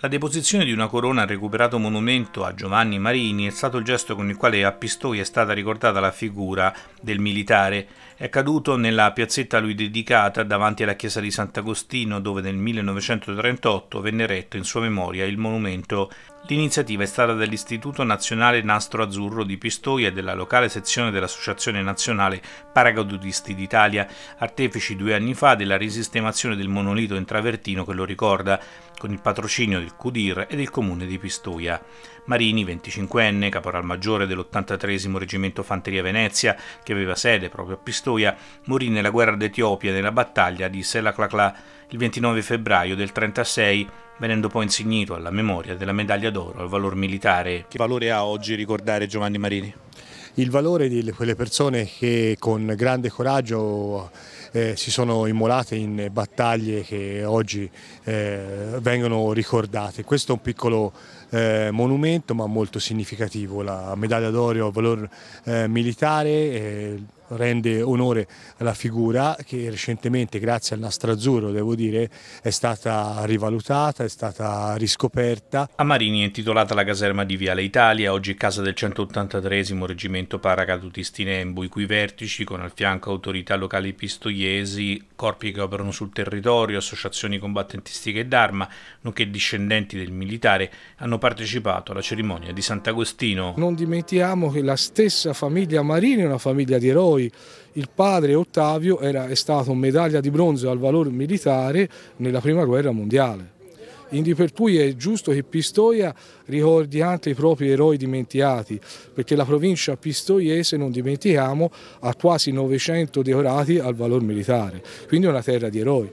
La deposizione di una corona al recuperato monumento a Giovanni Marini è stato il gesto con il quale a Pistoia è stata ricordata la figura del militare è caduto nella piazzetta a lui dedicata davanti alla chiesa di Sant'Agostino dove nel 1938 venne eretto in sua memoria il monumento. L'iniziativa è stata dell'Istituto Nazionale Nastro Azzurro di Pistoia e della locale sezione dell'Associazione Nazionale Paracadutisti d'Italia, artefici due anni fa della risistemazione del monolito in travertino che lo ricorda, con il patrocinio del CUDIR e del comune di Pistoia. Marini, 25enne, caporal maggiore dell'83 Reggimento Fanteria Venezia, che aveva sede proprio a Pistoia, Pistoia morì nella guerra d'Etiopia nella battaglia di Selaklakla il 29 febbraio del 1936, venendo poi insignito alla memoria della medaglia d'oro al valor militare. Che valore ha oggi ricordare Giovanni Marini? Il valore di quelle persone che con grande coraggio eh, si sono immolate in battaglie che oggi eh, vengono ricordate. Questo è un piccolo eh, monumento ma molto significativo, la medaglia d'oro al valor eh, militare eh, rende onore alla figura che recentemente grazie al nastro azzurro devo dire è stata rivalutata, è stata riscoperta. A Marini è intitolata la caserma di Viale Italia, oggi casa del 183 reggimento paracadutisti Nembu, i cui vertici con al fianco autorità locali pistoiesi, corpi che operano sul territorio, associazioni combattentistiche e d'arma, nonché discendenti del militare, hanno partecipato alla cerimonia di Sant'Agostino. Non dimentichiamo che la stessa famiglia Marini è una famiglia di eroi noi il padre Ottavio era, è stato medaglia di bronzo al valor militare nella prima guerra mondiale. Quindi per cui è giusto che Pistoia ricordi anche i propri eroi dimenticati, perché la provincia pistoiese, non dimentichiamo, ha quasi 900 decorati al valor militare, quindi è una terra di eroi.